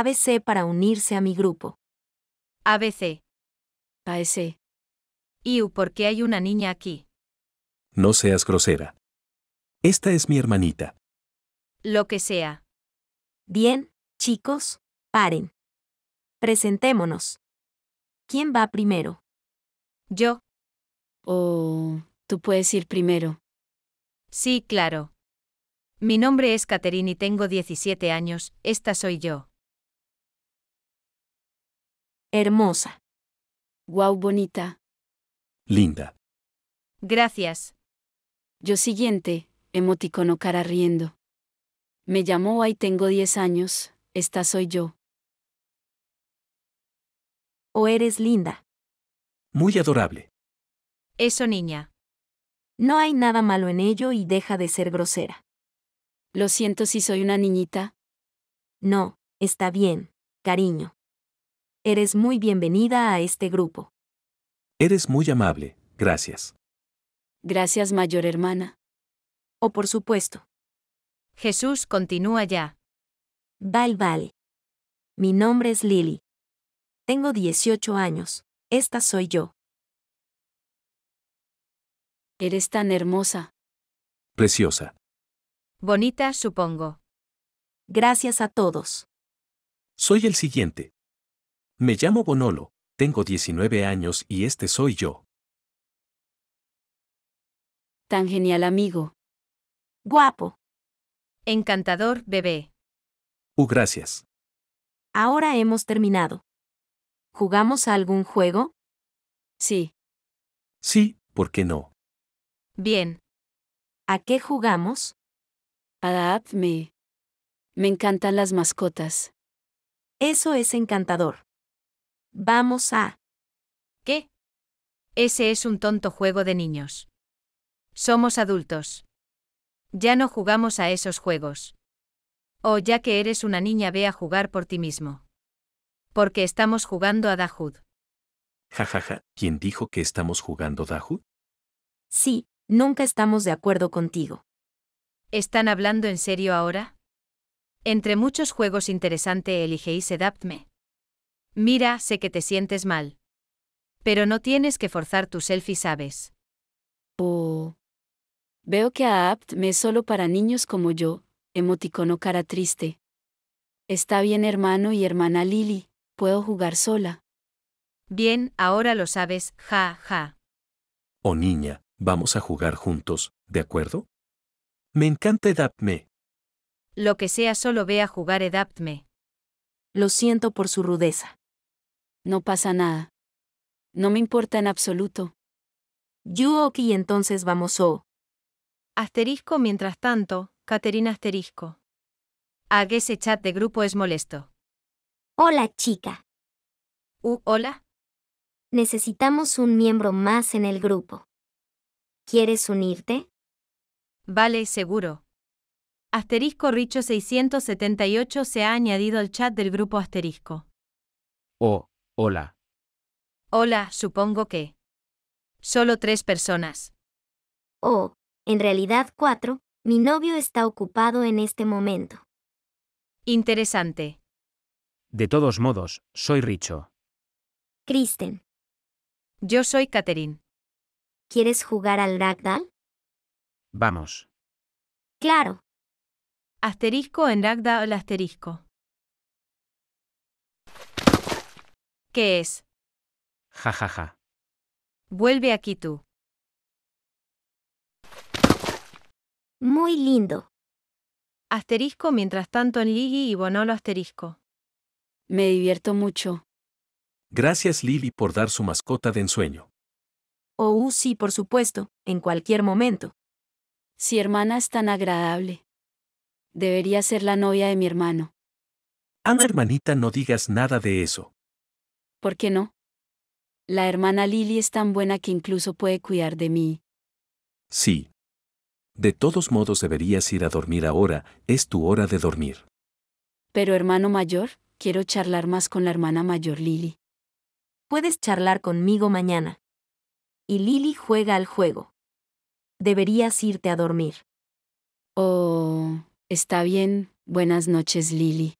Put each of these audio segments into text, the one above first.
ABC para unirse a mi grupo. ABC. AEC. Iu, ¿por qué hay una niña aquí? No seas grosera. Esta es mi hermanita. Lo que sea. Bien, chicos, paren. Presentémonos. ¿Quién va primero? Yo. Oh, tú puedes ir primero. Sí, claro. Mi nombre es Catherine y tengo 17 años, esta soy yo. Hermosa. wow, bonita. Linda. Gracias. Yo siguiente, emoticono cara riendo. Me llamó, ahí tengo 10 años, esta soy yo. O oh, eres linda. Muy adorable. Eso niña. No hay nada malo en ello y deja de ser grosera. Lo siento si soy una niñita. No, está bien, cariño. Eres muy bienvenida a este grupo. Eres muy amable, gracias. Gracias, mayor hermana. O por supuesto. Jesús continúa ya. Val, vale. Mi nombre es Lily. Tengo 18 años. Esta soy yo. Eres tan hermosa. Preciosa. Bonita, supongo. Gracias a todos. Soy el siguiente. Me llamo Bonolo, tengo 19 años y este soy yo. Tan genial amigo. Guapo. Encantador, bebé. Uh, gracias. Ahora hemos terminado. ¿Jugamos a algún juego? Sí. Sí, ¿por qué no? Bien. ¿A qué jugamos? me... Me encantan las mascotas. Eso es encantador. Vamos a... ¿Qué? Ese es un tonto juego de niños. Somos adultos. Ya no jugamos a esos juegos. O ya que eres una niña ve a jugar por ti mismo. Porque estamos jugando a Dahud. Jajaja, ¿quién dijo que estamos jugando Dahud? Sí, nunca estamos de acuerdo contigo. ¿Están hablando en serio ahora? Entre muchos juegos interesante elige y Mira, sé que te sientes mal. Pero no tienes que forzar tu selfie, ¿sabes? Oh. Veo que a apt me es solo para niños como yo, emoticono cara triste. Está bien hermano y hermana Lily, puedo jugar sola. Bien, ahora lo sabes, ja, ja. Oh niña, vamos a jugar juntos, ¿de acuerdo? Me encanta Adaptme. Lo que sea, solo ve a jugar Adaptme. Lo siento por su rudeza. No pasa nada. No me importa en absoluto. Yuoki entonces vamos o. Oh. Asterisco mientras tanto, Caterina asterisco. Hague ese chat de grupo es molesto. Hola chica. Uh, hola. Necesitamos un miembro más en el grupo. ¿Quieres unirte? Vale, seguro. Asterisco Richo 678 se ha añadido al chat del grupo Asterisco. Oh, Hola. Hola, supongo que. Solo tres personas. Oh, en realidad cuatro, mi novio está ocupado en este momento. Interesante. De todos modos, soy Richo. Kristen. Yo soy Katherine. ¿Quieres jugar al ragdoll? Vamos. Claro. Asterisco en ragdoll asterisco. ¿Qué es? Ja ja ja. Vuelve aquí tú. Muy lindo. Asterisco mientras tanto en Lili y Bonolo asterisco. Me divierto mucho. Gracias Lili por dar su mascota de ensueño. Oh, sí, por supuesto, en cualquier momento. Si hermana es tan agradable. Debería ser la novia de mi hermano. Ana hermanita, no digas nada de eso. ¿Por qué no? La hermana Lily es tan buena que incluso puede cuidar de mí. Sí. De todos modos deberías ir a dormir ahora, es tu hora de dormir. Pero hermano mayor, quiero charlar más con la hermana mayor Lily. Puedes charlar conmigo mañana. Y Lily juega al juego. Deberías irte a dormir. Oh, está bien. Buenas noches, Lily.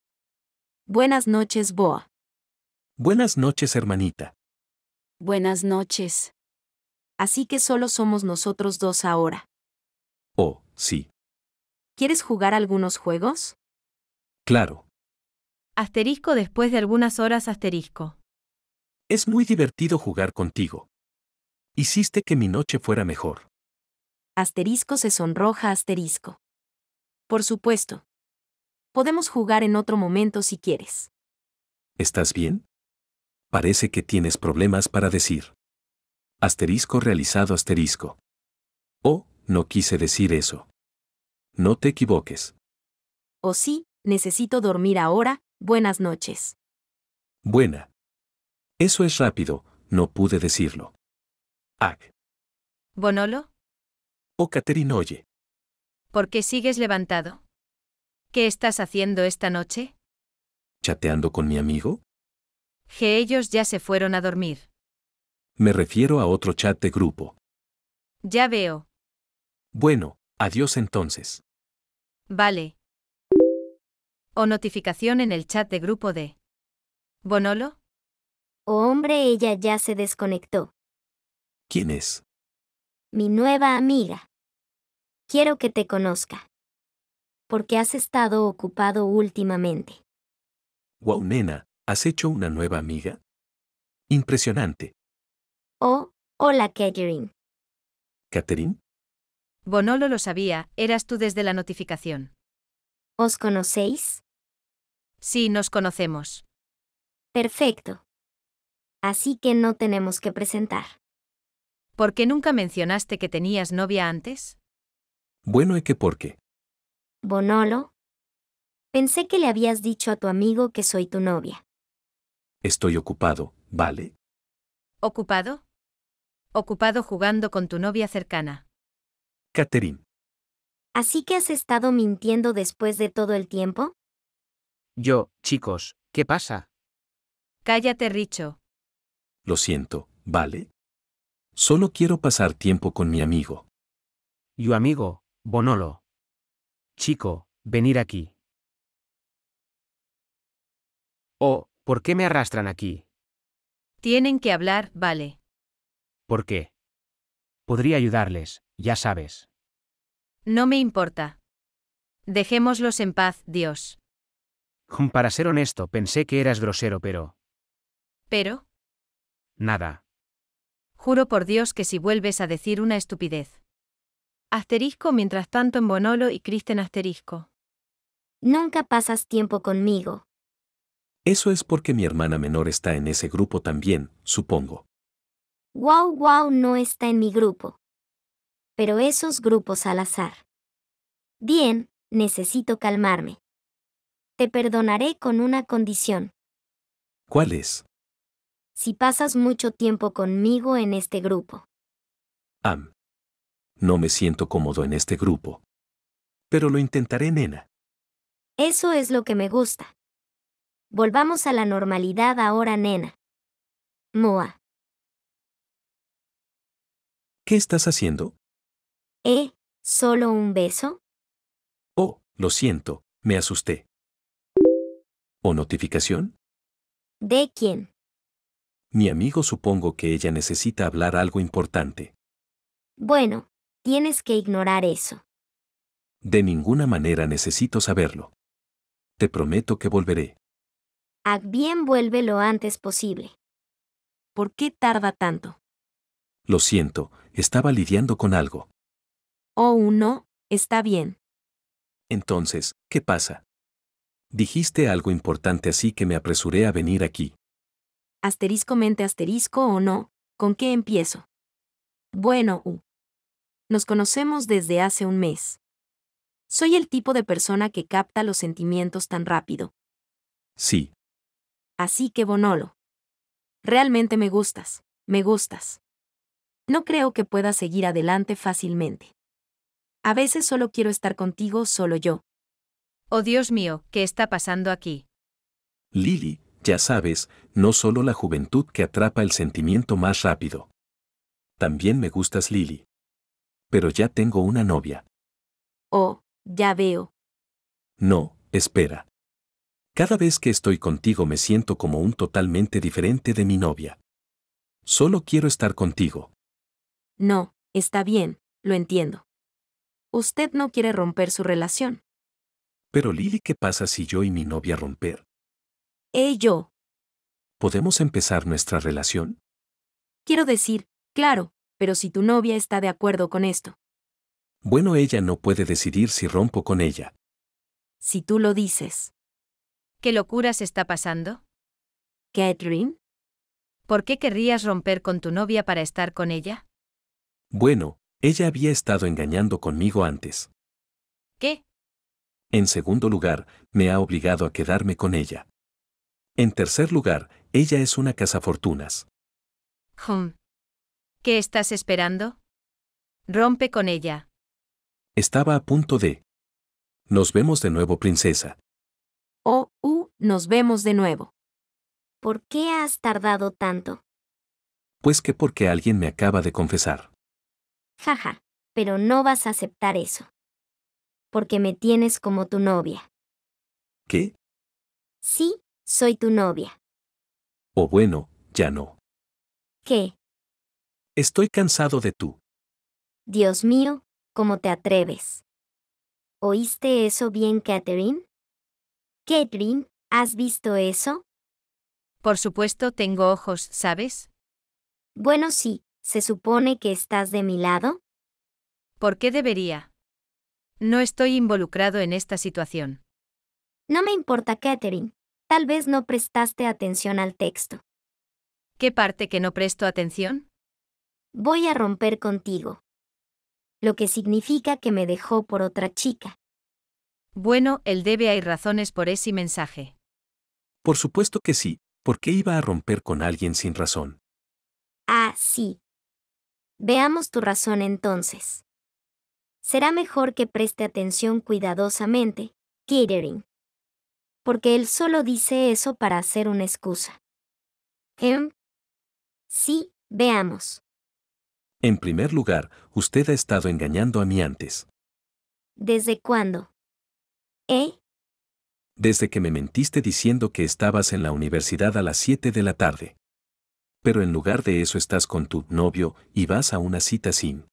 Buenas noches, Boa. Buenas noches, hermanita. Buenas noches. Así que solo somos nosotros dos ahora. Oh, sí. ¿Quieres jugar algunos juegos? Claro. Asterisco después de algunas horas asterisco. Es muy divertido jugar contigo. Hiciste que mi noche fuera mejor. Asterisco se sonroja asterisco. Por supuesto. Podemos jugar en otro momento si quieres. ¿Estás bien? parece que tienes problemas para decir. Asterisco realizado asterisco. Oh, no quise decir eso. No te equivoques. O oh, sí, necesito dormir ahora, buenas noches. Buena. Eso es rápido, no pude decirlo. Ag. ¿Bonolo? Oh, Katerina, oye. ¿Por qué sigues levantado? ¿Qué estás haciendo esta noche? ¿Chateando con mi amigo? que ellos ya se fueron a dormir. Me refiero a otro chat de grupo. Ya veo. Bueno, adiós entonces. Vale. O notificación en el chat de grupo de... ¿Bonolo? Oh, hombre, ella ya se desconectó. ¿Quién es? Mi nueva amiga. Quiero que te conozca. Porque has estado ocupado últimamente. Wow, ¿Has hecho una nueva amiga? Impresionante. Oh, hola, Catherine. ¿Catherine? Bonolo lo sabía, eras tú desde la notificación. ¿Os conocéis? Sí, nos conocemos. Perfecto. Así que no tenemos que presentar. ¿Por qué nunca mencionaste que tenías novia antes? Bueno, ¿y qué por qué? Bonolo. Pensé que le habías dicho a tu amigo que soy tu novia. Estoy ocupado, ¿vale? ¿Ocupado? Ocupado jugando con tu novia cercana. Catherine. ¿Así que has estado mintiendo después de todo el tiempo? Yo, chicos, ¿qué pasa? Cállate, Richo. Lo siento, ¿vale? Solo quiero pasar tiempo con mi amigo. Yo amigo, Bonolo. Chico, venir aquí. Oh, ¿Por qué me arrastran aquí? Tienen que hablar, vale. ¿Por qué? Podría ayudarles, ya sabes. No me importa. Dejémoslos en paz, Dios. Mm, para ser honesto, pensé que eras grosero, pero... ¿Pero? Nada. Juro por Dios que si vuelves a decir una estupidez. Asterisco mientras tanto en Bonolo y Kristen asterisco. Nunca pasas tiempo conmigo. Eso es porque mi hermana menor está en ese grupo también, supongo. Wow Wow no está en mi grupo. Pero esos grupos al azar. Bien, necesito calmarme. Te perdonaré con una condición. ¿Cuál es? Si pasas mucho tiempo conmigo en este grupo. Am. No me siento cómodo en este grupo. Pero lo intentaré, nena. Eso es lo que me gusta. Volvamos a la normalidad ahora, nena. Moa. ¿Qué estás haciendo? ¿Eh? ¿Solo un beso? Oh, lo siento, me asusté. ¿O notificación? ¿De quién? Mi amigo supongo que ella necesita hablar algo importante. Bueno, tienes que ignorar eso. De ninguna manera necesito saberlo. Te prometo que volveré bien vuelve lo antes posible. ¿Por qué tarda tanto? Lo siento, estaba lidiando con algo. Oh, no, está bien. Entonces, ¿qué pasa? Dijiste algo importante así que me apresuré a venir aquí. Asterisco mente asterisco o no, ¿con qué empiezo? Bueno, U. Uh, nos conocemos desde hace un mes. Soy el tipo de persona que capta los sentimientos tan rápido. Sí, Así que Bonolo. Realmente me gustas, me gustas. No creo que pueda seguir adelante fácilmente. A veces solo quiero estar contigo, solo yo. Oh Dios mío, ¿qué está pasando aquí? Lily, ya sabes, no solo la juventud que atrapa el sentimiento más rápido. También me gustas Lily. Pero ya tengo una novia. Oh, ya veo. No, espera. Cada vez que estoy contigo me siento como un totalmente diferente de mi novia. Solo quiero estar contigo. No, está bien, lo entiendo. Usted no quiere romper su relación. Pero Lily, ¿qué pasa si yo y mi novia romper? ¡Eh, yo. ¿Podemos empezar nuestra relación? Quiero decir, claro, pero si tu novia está de acuerdo con esto. Bueno, ella no puede decidir si rompo con ella. Si tú lo dices. ¿Qué locuras está pasando? Catherine. ¿Por qué querrías romper con tu novia para estar con ella? Bueno, ella había estado engañando conmigo antes. ¿Qué? En segundo lugar, me ha obligado a quedarme con ella. En tercer lugar, ella es una cazafortunas. Hum. ¿Qué estás esperando? Rompe con ella. Estaba a punto de. Nos vemos de nuevo, princesa. Nos vemos de nuevo. ¿Por qué has tardado tanto? Pues que porque alguien me acaba de confesar. Jaja, pero no vas a aceptar eso. Porque me tienes como tu novia. ¿Qué? Sí, soy tu novia. O bueno, ya no. ¿Qué? Estoy cansado de tú. Dios mío, ¿cómo te atreves? ¿Oíste eso bien, Catherine? Catherine, ¿Has visto eso? Por supuesto, tengo ojos, ¿sabes? Bueno, sí, se supone que estás de mi lado. ¿Por qué debería? No estoy involucrado en esta situación. No me importa, Catherine. Tal vez no prestaste atención al texto. ¿Qué parte que no presto atención? Voy a romper contigo. Lo que significa que me dejó por otra chica. Bueno, él debe hay razones por ese mensaje. Por supuesto que sí, porque iba a romper con alguien sin razón? Ah, sí. Veamos tu razón entonces. Será mejor que preste atención cuidadosamente, Kittering, Porque él solo dice eso para hacer una excusa. ¿Eh? Sí, veamos. En primer lugar, usted ha estado engañando a mí antes. ¿Desde cuándo? ¿Eh? desde que me mentiste diciendo que estabas en la universidad a las 7 de la tarde. Pero en lugar de eso estás con tu novio y vas a una cita sin...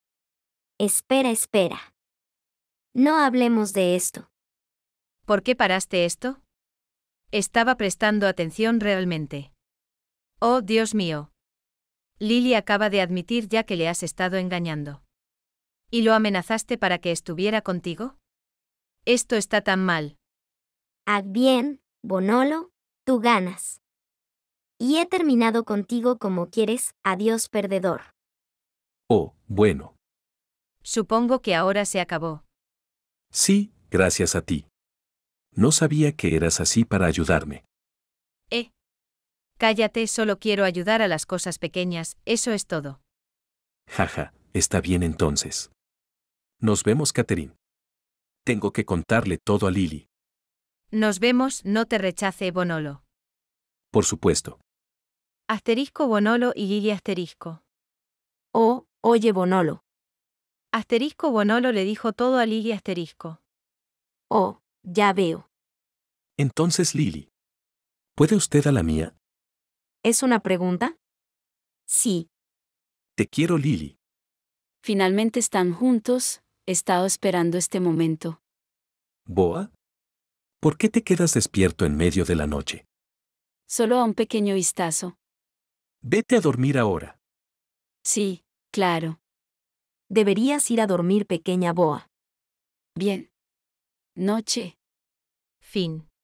Espera, espera. No hablemos de esto. ¿Por qué paraste esto? Estaba prestando atención realmente. Oh, Dios mío. Lily acaba de admitir ya que le has estado engañando. ¿Y lo amenazaste para que estuviera contigo? Esto está tan mal bien, Bonolo, tú ganas. Y he terminado contigo como quieres, adiós perdedor. Oh, bueno. Supongo que ahora se acabó. Sí, gracias a ti. No sabía que eras así para ayudarme. Eh. Cállate, solo quiero ayudar a las cosas pequeñas, eso es todo. Jaja, está bien entonces. Nos vemos, Catherine. Tengo que contarle todo a Lily. Nos vemos, no te rechace Bonolo. Por supuesto. Asterisco Bonolo y Lili Asterisco. Oh, oye Bonolo. Asterisco Bonolo le dijo todo a Lili Asterisco. Oh, ya veo. Entonces Lili. ¿Puede usted a la mía? ¿Es una pregunta? Sí. Te quiero Lili. Finalmente están juntos, he estado esperando este momento. Boa, ¿Por qué te quedas despierto en medio de la noche? Solo a un pequeño vistazo. Vete a dormir ahora. Sí, claro. Deberías ir a dormir, pequeña boa. Bien. Noche. Fin.